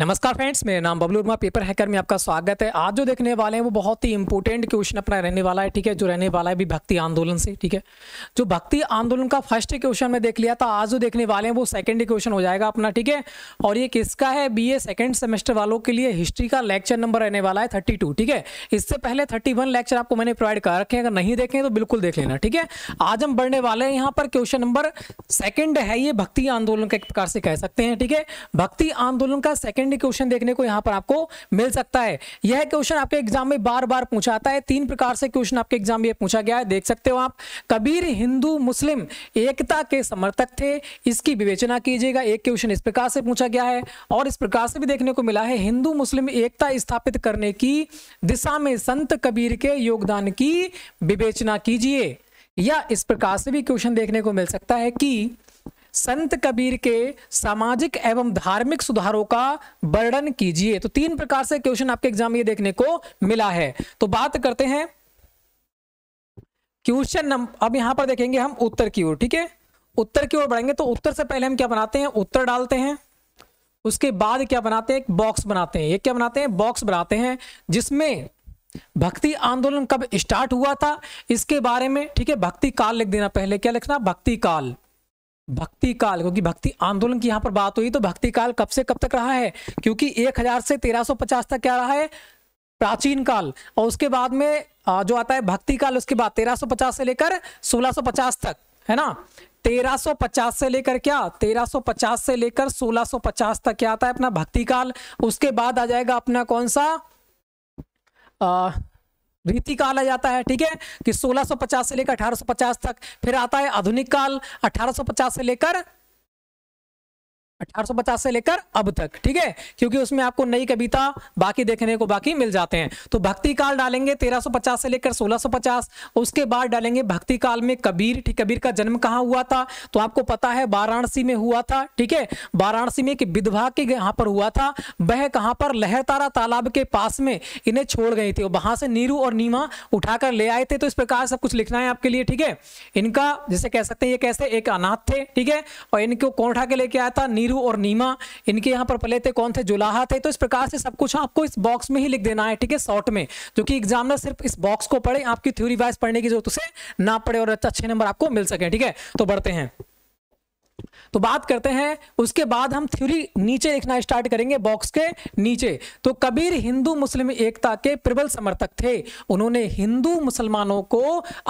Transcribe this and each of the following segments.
नमस्कार फ्रेंड्स मेरा नाम बबलू वर्मा पेपर हैकर में आपका स्वागत है आज जो देखने वाले हैं वो बहुत ही इंपॉर्टेंट क्वेश्चन अपना रहने वाला है ठीक है जो रहने वाला है भी भक्ति आंदोलन से ठीक है जो भक्ति आंदोलन का फर्स्ट क्वेश्चन में देख लिया था आज जो देखने वाले हैं वो सेकंड क्वेश्चन हो जाएगा अपना ठीक है और ये किसका है बी ए सेकेंड सेमेस्टर वालों के लिए हिस्ट्री का लेक्चर नंबर रहने वाला है थर्टी ठीक है इससे पहले थर्टी लेक्चर आपको मैंने प्रोवाइड कर रखे अगर नहीं देखें तो बिल्कुल देख लेना ठीक है आज हम बढ़ने वाले हैं यहाँ पर क्वेश्चन नंबर सेकेंड है ये भक्ति आंदोलन के प्रकार से कह सकते हैं ठीक है भक्ति आंदोलन उनका सेकेंडरी क्वेश्चन देखने को यहां पर आपको मिल सकता है यह क्वेश्चन आपके एग्जाम में बार बार पूछा आता है तीन प्रकार से क्वेश्चन आपके एग्जाम में पूछा गया है देख सकते हो आप कबीर हिंदू मुस्लिम एकता के समर्थक थे इसकी विवेचना कीजिएगा एक क्वेश्चन इस प्रकार से पूछा गया है और इस प्रकार से भी देखने को मिला है हिंदू मुस्लिम एकता स्थापित करने की दिशा में संत कबीर के योगदान की विवेचना कीजिए या इस प्रकार से भी क्वेश्चन देखने को मिल सकता है कि संत कबीर के सामाजिक एवं धार्मिक सुधारों का वर्णन कीजिए तो तीन प्रकार से क्वेश्चन आपके एग्जाम में देखने को मिला है तो बात करते हैं क्वेश्चन नंबर अब यहां पर देखेंगे हम उत्तर की ओर ठीक है उत्तर की ओर बढ़ेंगे तो उत्तर से पहले हम क्या बनाते हैं उत्तर डालते हैं उसके बाद क्या बनाते हैं एक बॉक्स बनाते हैं ये क्या बनाते हैं बॉक्स बनाते हैं जिसमें भक्ति आंदोलन कब स्टार्ट हुआ था इसके बारे में ठीक है भक्ति काल लिख देना पहले क्या लिखना भक्ति काल भक्ति काल क्योंकि भक्ति आंदोलन की यहां पर बात हुई तो भक्ति काल कब से कब तक रहा है क्योंकि 1000 से 1350 तक क्या रहा है प्राचीन काल और उसके बाद में जो आता है भक्ति काल उसके बाद 1350 से लेकर 1650 तक है ना 1350 से लेकर क्या 1350 से लेकर 1650 तक क्या आता है अपना भक्ति काल उसके बाद आ जाएगा अपना कौन सा आ, रीति काल आ जाता है ठीक है कि 1650 से लेकर 1850 तक फिर आता है आधुनिक काल 1850 से लेकर 1850 से लेकर अब तक ठीक है क्योंकि उसमें आपको नई कविता बाकी देखने को बाकी मिल जाते हैं तो भक्ति काल डालेंगे 1350 से लेकर 1650 उसके बाद डालेंगे भक्ति काल में कबीर ठीक कबीर का जन्म कहाँ हुआ था तो आपको पता है वाराणसी में हुआ था ठीक है वाराणसी में विधवा के यहाँ पर हुआ था वह कहाँ पर लहरतारा तालाब के पास में इन्हें छोड़ गई थी वहां से नीरू और नीमा उठाकर ले आए थे तो इस प्रकार सब कुछ लिखना है आपके लिए ठीक है इनका जैसे कह सकते हैं ये कैसे एक अनाथ थे ठीक है और इनको कौन उठा के लेके आया था नीरू नीरू और नीमा इनके यहाँ पर पले थे कौन थे जुलाहा थे तो इस प्रकार से सब कुछ आपको इस बॉक्स में ही लिख देना है ठीक है शॉर्ट में जो कि एग्जामिनर सिर्फ इस बॉक्स को पढ़े आपकी थ्योरी वाइज पढ़ने की जरूरत उसे ना पड़े और अच्छे नंबर आपको मिल सके ठीक है तो बढ़ते हैं तो बात करते हैं उसके बाद हम थ्योरी नीचे लिखना स्टार्ट करेंगे बॉक्स के नीचे तो कबीर हिंदू मुस्लिम एकता के प्रबल समर्थक थे उन्होंने हिंदू मुसलमानों को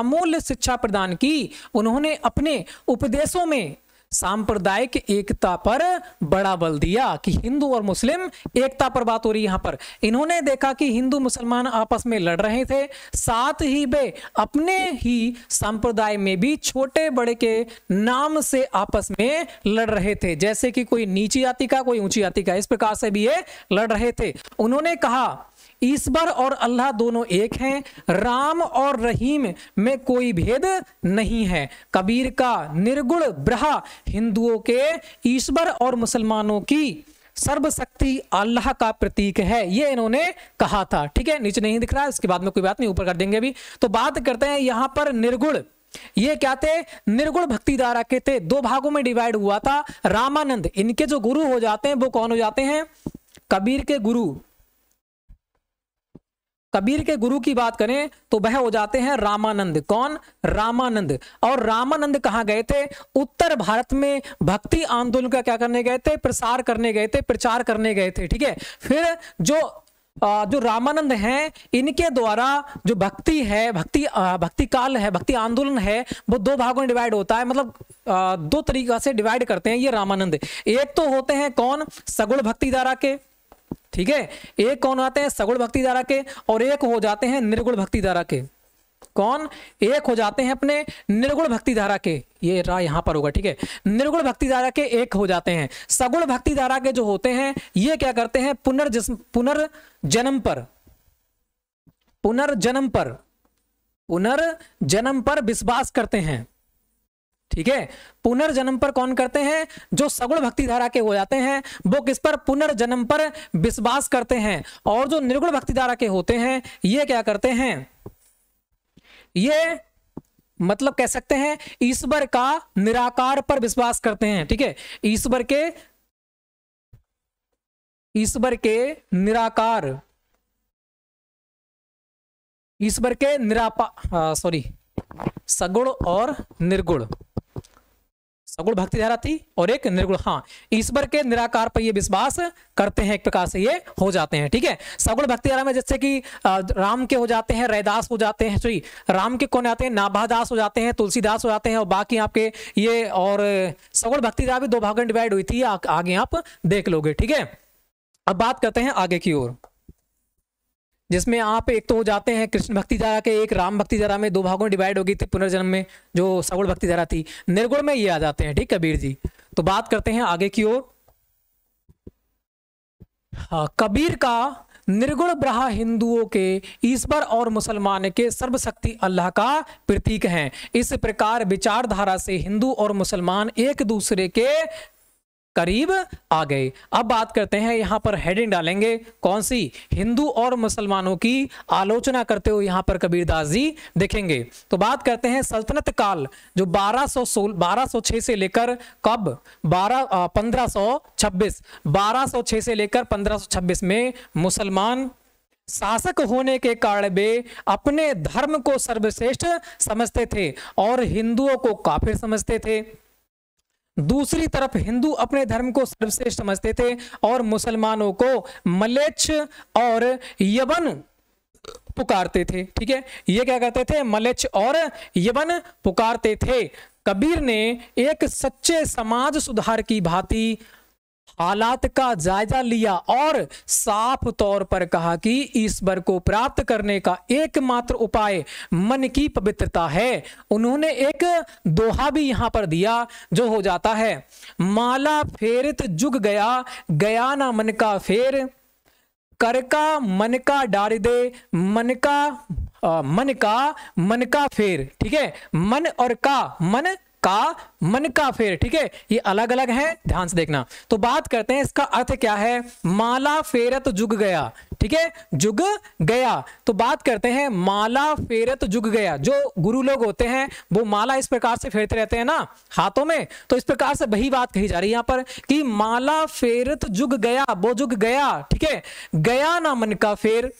अमूल्य शिक्षा प्रदान की उन्होंने अपने उपदेशों में सांप्रदायिक एकता पर बड़ा बल दिया कि हिंदू और मुस्लिम एकता पर बात हो रही है यहां पर इन्होंने देखा कि हिंदू मुसलमान आपस में लड़ रहे थे साथ ही वे अपने ही संप्रदाय में भी छोटे बड़े के नाम से आपस में लड़ रहे थे जैसे कि कोई नीची जाति का कोई ऊंची जाति का इस प्रकार से भी ये लड़ रहे थे उन्होंने कहा ईश्वर और अल्लाह दोनों एक हैं राम और रहीम में कोई भेद नहीं है कबीर का निर्गुण ब्रहा हिंदुओं के ईश्वर और मुसलमानों की सर्वशक्ति अल्लाह का प्रतीक है ये इन्होंने कहा था ठीक है नीचे नहीं दिख रहा इसके बाद में कोई बात नहीं ऊपर कर देंगे अभी तो बात करते हैं यहां पर निर्गुण ये क्या थे निर्गुण भक्ति धारा के थे दो भागों में डिवाइड हुआ था रामानंद इनके जो गुरु हो जाते हैं वो कौन हो जाते हैं कबीर के गुरु कबीर के गुरु की बात करें तो वह हो जाते हैं रामानंद कौन रामानंद और रामानंद कहां गए थे उत्तर भारत में भक्ति आंदोलन का क्या करने गए थे प्रसार करने गए थे प्रचार करने गए थे ठीक है फिर जो जो रामानंद हैं इनके द्वारा जो भक्ति है भक्ति भक्ति काल है भक्ति आंदोलन है वो दो भागों में डिवाइड होता है मतलब दो तरीका से डिवाइड करते हैं ये रामानंद एक तो होते हैं कौन सगुण भक्ति धारा के ठीक है एक कौन आते हैं सगुण भक्ति धारा के और एक हो जाते हैं निर्गुण भक्ति धारा के कौन एक हो जाते हैं अपने निर्गुण भक्ति धारा के ये रा यहां पर होगा ठीक है निर्गुण भक्ति धारा के एक हो जाते हैं सगुण भक्ति धारा के जो होते हैं ये क्या करते हैं पुनर्जन्म पुनर्जन्म पर पुनर्जन्म पर पुनर्जन्म पर विश्वास करते हैं ठीक है पुनर्जन्म पर कौन करते हैं जो सगुण भक्ति धारा के हो जाते हैं वो किस पर पुनर्जन्म पर विश्वास करते हैं और जो निर्गुण भक्ति धारा के होते हैं ये क्या करते हैं ये मतलब कह सकते हैं ईश्वर का निराकार पर विश्वास करते हैं ठीक है ईश्वर के ईश्वर के निराकार ईश्वर के निरापा सॉरी हाँ, सगुण और निर्गुण सगुण भक्ति धारा थी और एक निर्गुण हाँ ईश्वर के निराकार पर ये विश्वास करते हैं एक प्रकार से ये हो जाते हैं ठीक है सगुण भक्ति धारा में जैसे कि राम के हो जाते हैं रैदास हो जाते हैं सॉरी राम के कौन आते हैं नाभादास हो जाते हैं तुलसीदास हो जाते हैं और बाकी आपके ये और सगुण भक्ति धारा भी दो भागन डिवाइड हुई थी आ, आगे आप देख लोगे ठीक है अब बात करते हैं आगे की ओर जिसमें आप एक तो जाते हैं कृष्ण भक्ति धारा के एक राम भक्ति धारा में दो भागों में डिवाइड हो गई थी पुनर्जन्म में जो सगुण भक्ति धारा थी निर्गुण में ये आ जाते हैं ठीक कबीर जी तो बात करते हैं आगे की ओर हाँ, कबीर का निर्गुण ब्रहा हिंदुओं के ईश्वर और मुसलमान के सर्वशक्ति अल्लाह का प्रतीक हैं इस प्रकार विचारधारा से हिंदू और मुसलमान एक दूसरे के करीब आ गए अब बात करते हैं यहाँ पर हेडिंग डालेंगे कौन सी हिंदू और मुसलमानों की आलोचना करते हुए यहाँ पर कबीरदास जी देखेंगे तो बात करते हैं सल्तनत काल जो 1216 1206 से लेकर कब 12 1526 1206 से लेकर 1526 में मुसलमान शासक होने के कारण वे अपने धर्म को सर्वश्रेष्ठ समझते थे और हिंदुओं को काफिर समझते थे दूसरी तरफ हिंदू अपने धर्म को सर्वश्रेष्ठ समझते थे और मुसलमानों को मलेच्छ और यवन पुकारते थे ठीक है ये क्या कहते थे मलेच्छ और यवन पुकारते थे कबीर ने एक सच्चे समाज सुधार की भांति हालात का जायजा लिया और साफ तौर पर कहा कि ईश्वर को प्राप्त करने का एकमात्र उपाय मन की पवित्रता है उन्होंने एक दोहा भी यहां पर दिया जो हो जाता है माला फेरित जुग गया गया ना मन का फेर कर का मन का डार दे मन का आ, मन का मन का फेर ठीक है मन और का मन का मन का फेर ठीक है ये अलग अलग है ध्यान से देखना तो बात करते हैं इसका अर्थ क्या है माला फेरत जुग गया ठीक है जुग गया तो बात करते हैं माला फेरत जुग गया जो गुरु लोग होते हैं वो माला इस प्रकार से फेरते रहते हैं ना हाथों में तो इस प्रकार से वही बात कही जा रही है यहां पर कि माला फेरत जुग गया वो जुग गया ठीक है गया ना मन का फेर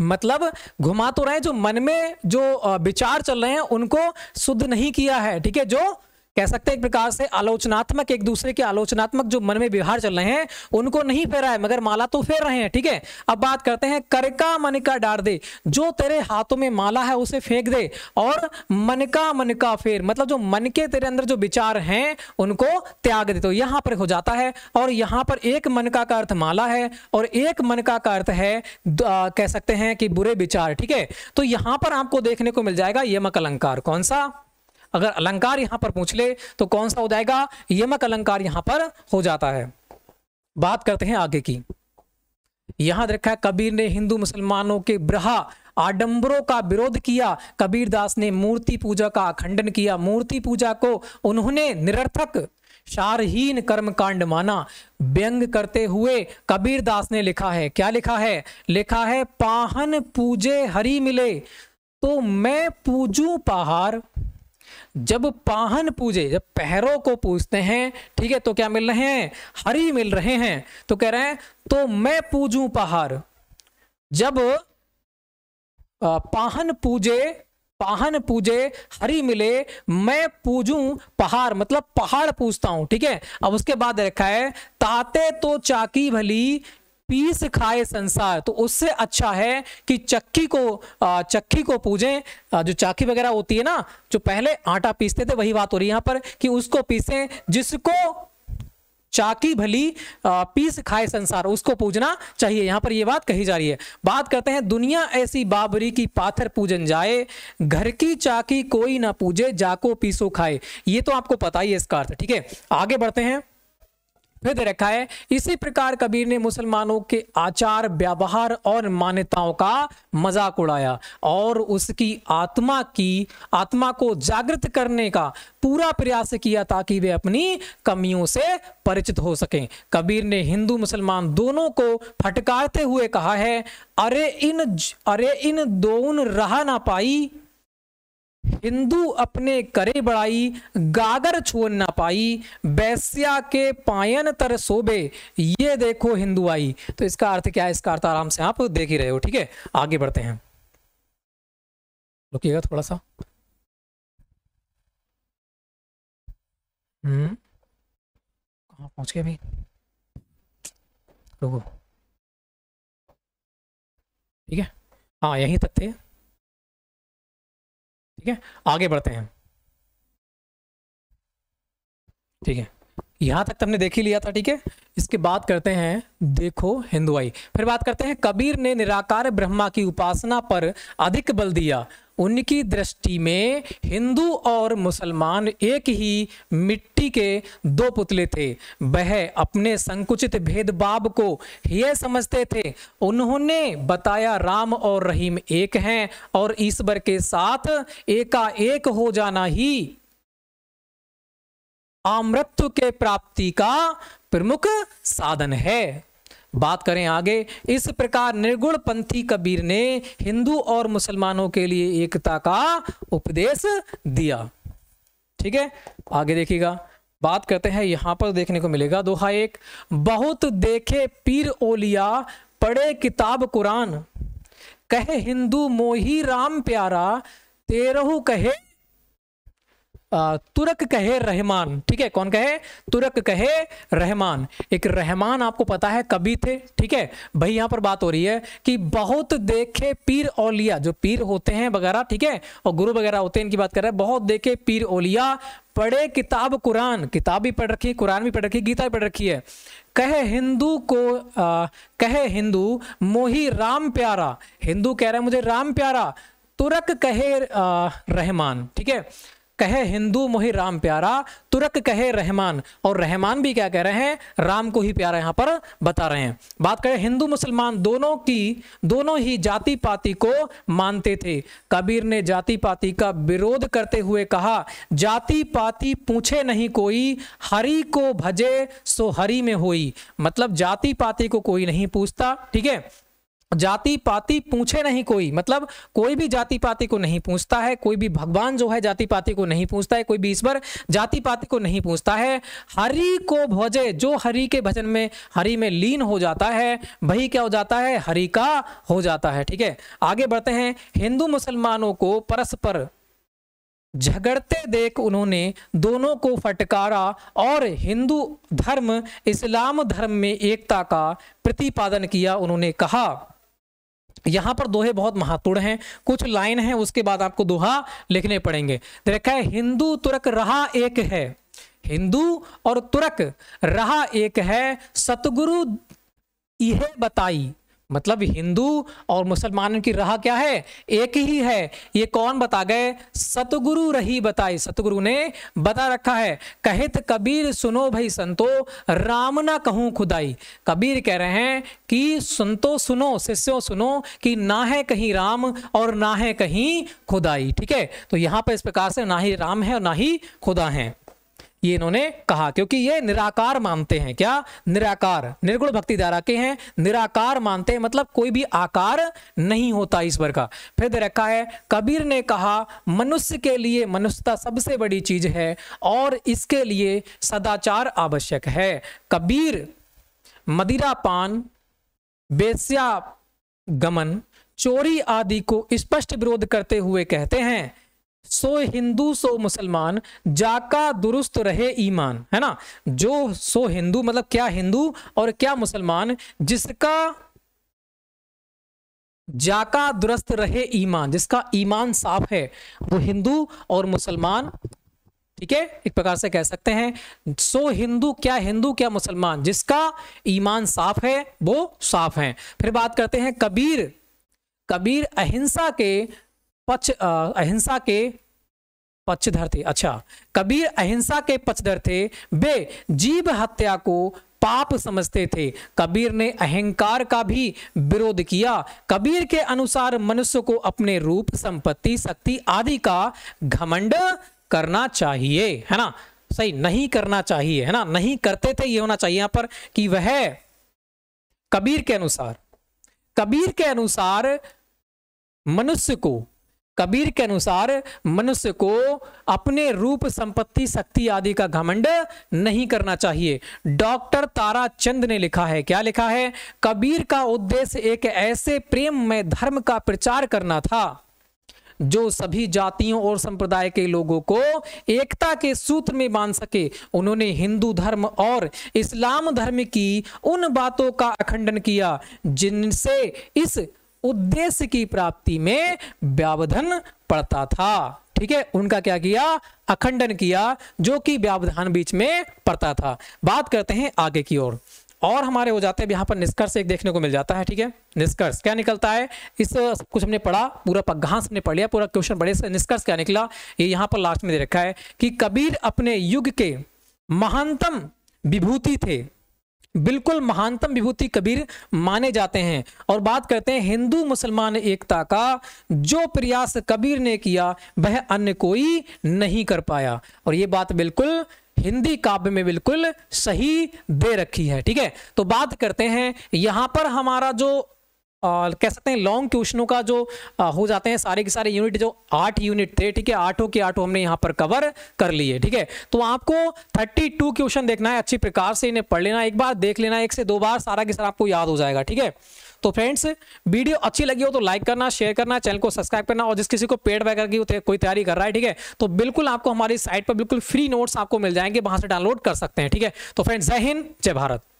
मतलब घुमा तो रहे हैं जो मन में जो विचार चल रहे हैं उनको शुद्ध नहीं किया है ठीक है जो कह सकते हैं एक प्रकार से आलोचनात्मक एक दूसरे के आलोचनात्मक जो मन में व्यवहार चल रहे हैं उनको नहीं फेरा है मगर माला तो फेर रहे हैं ठीक है अब बात करते हैं करका का डार दे जो तेरे हाथों में माला है उसे फेंक दे और मनका मनका फेर मतलब जो मन के तेरे अंदर जो विचार हैं उनको त्याग दे तो यहां पर हो जाता है और यहां पर एक मनका का अर्थ माला है और एक मनका का अर्थ है आ, कह सकते हैं कि बुरे विचार ठीक है तो यहां पर आपको देखने को मिल जाएगा यमक अलंकार कौन सा अगर अलंकार यहां पर पूछ ले तो कौन सा हो जाएगा यमक अलंकार यहां पर हो जाता है बात करते हैं आगे की यहां देखा है कबीर ने हिंदू मुसलमानों के ब्रहा आडंबरों का विरोध किया कबीर दास ने मूर्ति पूजा का खंडन किया मूर्ति पूजा को उन्होंने निरर्थक शारहीन कर्म कांड माना व्यंग करते हुए कबीर दास ने लिखा है क्या लिखा है लिखा है पाहन पूजे हरि मिले तो मैं पूजू पहाड़ जब पाहन पूजे जब पहरों को पूजते हैं ठीक है तो क्या मिल रहे हैं हरी मिल रहे हैं तो कह रहे हैं तो मैं पूजू पहाड़ जब पाहन पूजे पाहन पूजे हरी मिले मैं पूजू पहाड़ मतलब पहाड़ पूजता हूं ठीक है अब उसके बाद रखा है ताते तो चाकी भली पीस खाए संसार तो उससे अच्छा है कि चक्की को चक्की को पूजें जो चाकी वगैरह होती है ना जो पहले आटा पीसते थे वही बात हो रही है यहां पर कि उसको पीसें जिसको चाकी भली पीस खाए संसार उसको पूजना चाहिए यहां पर यह बात कही जा रही है बात करते हैं दुनिया ऐसी बाबरी की पाथर पूजन जाए घर की चाकी कोई ना पूजे जाको पीसो खाए ये तो आपको पता ही है इसका अर्थ ठीक है आगे बढ़ते हैं भेद रखा है इसी प्रकार कबीर ने मुसलमानों के आचार व्यवहार और मान्यताओं का मजाक उड़ाया और उसकी आत्मा की आत्मा को जागृत करने का पूरा प्रयास किया ताकि वे अपनी कमियों से परिचित हो सकें कबीर ने हिंदू मुसलमान दोनों को फटकारते हुए कहा है अरे इन अरे इन दोन रहा ना पाई हिंदू अपने करे बड़ाई गागर छोड़ ना पाई बैस्या के पायन तर सोबे ये देखो हिंदू आई तो इसका अर्थ क्या है इसका अर्थ आराम से आप देख ही रहे हो ठीक है आगे बढ़ते हैं रुकिएगा थोड़ा सा हम्म कहा पहुंच गए अभी रुको ठीक है हाँ यहीं तक थे ठीक है आगे बढ़ते हैं ठीक है यहाँ तक तुमने तो देख ही लिया था ठीक है इसके बाद करते हैं देखो हिंदुआई फिर बात करते हैं कबीर ने निराकार ब्रह्मा की उपासना पर अधिक बल दिया उनकी दृष्टि में हिंदू और मुसलमान एक ही मिट्टी के दो पुतले थे वह अपने संकुचित भेदभाव को यह समझते थे उन्होंने बताया राम और रहीम एक हैं और ईश्वर के साथ एकाएक हो जाना ही अमृत्व के प्राप्ति का प्रमुख साधन है बात करें आगे इस प्रकार निर्गुण पंथी कबीर ने हिंदू और मुसलमानों के लिए एकता का उपदेश दिया ठीक है आगे देखिएगा बात करते हैं यहां पर देखने को मिलेगा दोहा एक बहुत देखे पीर ओलिया पढ़े किताब कुरान कहे हिंदू मोही राम प्यारा तेरह कहे तुरक कहे रहमान ठीक है कौन कहे तुरक कहे रहमान एक रहमान आपको पता है कभी थे ठीक है भाई यहां पर बात हो रही है कि बहुत देखे पीर ओलिया जो पीर होते हैं वगैरह ठीक है और गुरु वगैरह होते हैं इनकी बात कर रहे हैं बहुत देखे पीर ओलिया पढ़े किताब कुरान किताब भी पढ़ रखी है कुरान भी पढ़ रखी है गीता भी पढ़ रखी है कहे हिंदू को आ, कहे हिंदू मोही राम प्यारा हिंदू कह रहे हैं मुझे राम प्यारा तुरक कहे रहमान ठीक है कहे हिंदू मोहि राम प्यारा तुरक कहे रहमान और रहमान भी क्या कह रहे हैं राम को ही प्यारा यहाँ पर बता रहे हैं बात करें हिंदू मुसलमान दोनों की दोनों ही जाति पाति को मानते थे कबीर ने जाति पाति का विरोध करते हुए कहा जाति पाति पूछे नहीं कोई हरि को भजे सो हरि में होई मतलब जाति पाति को कोई नहीं पूछता ठीक है जाति पाति पूछे नहीं कोई मतलब कोई भी जाति पाति को नहीं पूछता है कोई भी भगवान जो है जाति पाति को नहीं पूछता है कोई भी ईश्वर जाति पाति को नहीं पूछता है हरि को भजे जो हरि के भजन में हरि में लीन हो जाता है वही क्या हो जाता है हरि का हो जाता है ठीक है आगे बढ़ते हैं हिंदू मुसलमानों को परस्पर झगड़ते देख उन्होंने दोनों को फटकारा और हिंदू धर्म इस्लाम धर्म में एकता का प्रतिपादन किया उन्होंने कहा यहां पर दोहे बहुत महत्वपूर्ण हैं कुछ लाइन है उसके बाद आपको दोहा लिखने पड़ेंगे तो देखा है हिंदू तुरक रहा एक है हिंदू और तुरक रहा एक है सतगुरु यह बताई मतलब हिंदू और मुसलमान की राह क्या है एक ही है ये कौन बता गए सतगुरु रही बताई सतगुरु ने बता रखा है कहित कबीर सुनो भाई संतो राम ना कहूँ खुदाई कबीर कह रहे हैं कि संतो सुनो शिष्यो सुनो कि ना है कहीं राम और ना है कहीं खुदाई ठीक है तो यहाँ पर इस प्रकार से ना ही राम है और ना ही खुदा है ये इन्होंने कहा क्योंकि ये निराकार मानते हैं क्या निराकार निर्गुण भक्ति धारा के हैं निराकार मानते हैं मतलब कोई भी आकार नहीं होता ईश्वर का फिर दे रखा है कबीर ने कहा मनुष्य के लिए मनुष्यता सबसे बड़ी चीज है और इसके लिए सदाचार आवश्यक है कबीर मदिरा पान बेस्या गमन चोरी आदि को स्पष्ट विरोध करते हुए कहते हैं सो हिंदू सो मुसलमान जाका दुरुस्त रहे ईमान है ना जो सो हिंदू मतलब क्या हिंदू और क्या मुसलमान जिसका जाका दुरुस्त रहे ईमान जिसका ईमान साफ है वो हिंदू और मुसलमान ठीक है एक प्रकार से कह सकते हैं सो हिंदू क्या हिंदू क्या मुसलमान जिसका ईमान साफ है वो साफ है फिर बात करते हैं कबीर कबीर अहिंसा के पक्ष अहिंसा के पक्षधर थे अच्छा कबीर अहिंसा के पक्षधर थे वे जीव हत्या को पाप समझते थे कबीर ने अहंकार का भी विरोध किया कबीर के अनुसार मनुष्य को अपने रूप संपत्ति शक्ति आदि का घमंड करना चाहिए है ना सही नहीं करना चाहिए है ना नहीं करते थे ये होना चाहिए यहां पर कि वह कबीर के अनुसार कबीर के अनुसार मनुष्य को कबीर के अनुसार मनुष्य को अपने रूप संपत्ति शक्ति आदि का घमंड नहीं करना चाहिए डॉक्टर तारा चंद ने लिखा है क्या लिखा है कबीर का उद्देश्य एक ऐसे प्रेम में धर्म का प्रचार करना था जो सभी जातियों और संप्रदाय के लोगों को एकता के सूत्र में बांध सके उन्होंने हिंदू धर्म और इस्लाम धर्म की उन बातों का अखंडन किया जिनसे इस उद्देश्य की प्राप्ति में व्यावधन पड़ता था ठीक है उनका क्या किया अखंडन किया जो कि व्यावधान बीच में पड़ता था बात करते हैं आगे की ओर और।, हमारे हो जाते हैं यहाँ पर निष्कर्ष एक देखने को मिल जाता है ठीक है निष्कर्ष क्या निकलता है इस कुछ हमने पढ़ा पूरा पग्घांस हमने पढ़ लिया पूरा क्वेश्चन बड़े से निष्कर्ष क्या निकला ये यह यहाँ पर लास्ट में दे रखा है कि कबीर अपने युग के महानतम विभूति थे बिल्कुल महानतम विभूति कबीर माने जाते हैं और बात करते हैं हिंदू मुसलमान एकता का जो प्रयास कबीर ने किया वह अन्य कोई नहीं कर पाया और ये बात बिल्कुल हिंदी काव्य में बिल्कुल सही दे रखी है ठीक है तो बात करते हैं यहां पर हमारा जो कह सकते हैं लॉन्ग क्वेश्चनों का जो आ, हो जाते हैं सारे के सारे यूनिट जो आठ यूनिट थे ठीक है आठों के आठों हमने यहाँ पर कवर कर लिए ठीक है तो आपको 32 क्वेश्चन देखना है अच्छी प्रकार से इन्हें पढ़ लेना एक बार देख लेना एक से दो बार सारा के सारा आपको याद हो जाएगा ठीक है तो फ्रेंड्स वीडियो अच्छी लगी हो तो लाइक करना शेयर करना चैनल को सब्सक्राइब करना और जिस किसी को पेड वगैरह की कोई तैयारी कर रहा है ठीक है तो बिल्कुल आपको हमारी साइट पर बिल्कुल फ्री नोट्स आपको मिल जाएंगे वहां से डाउनलोड कर सकते हैं ठीक है तो फ्रेंड्स जय हिंद जय भारत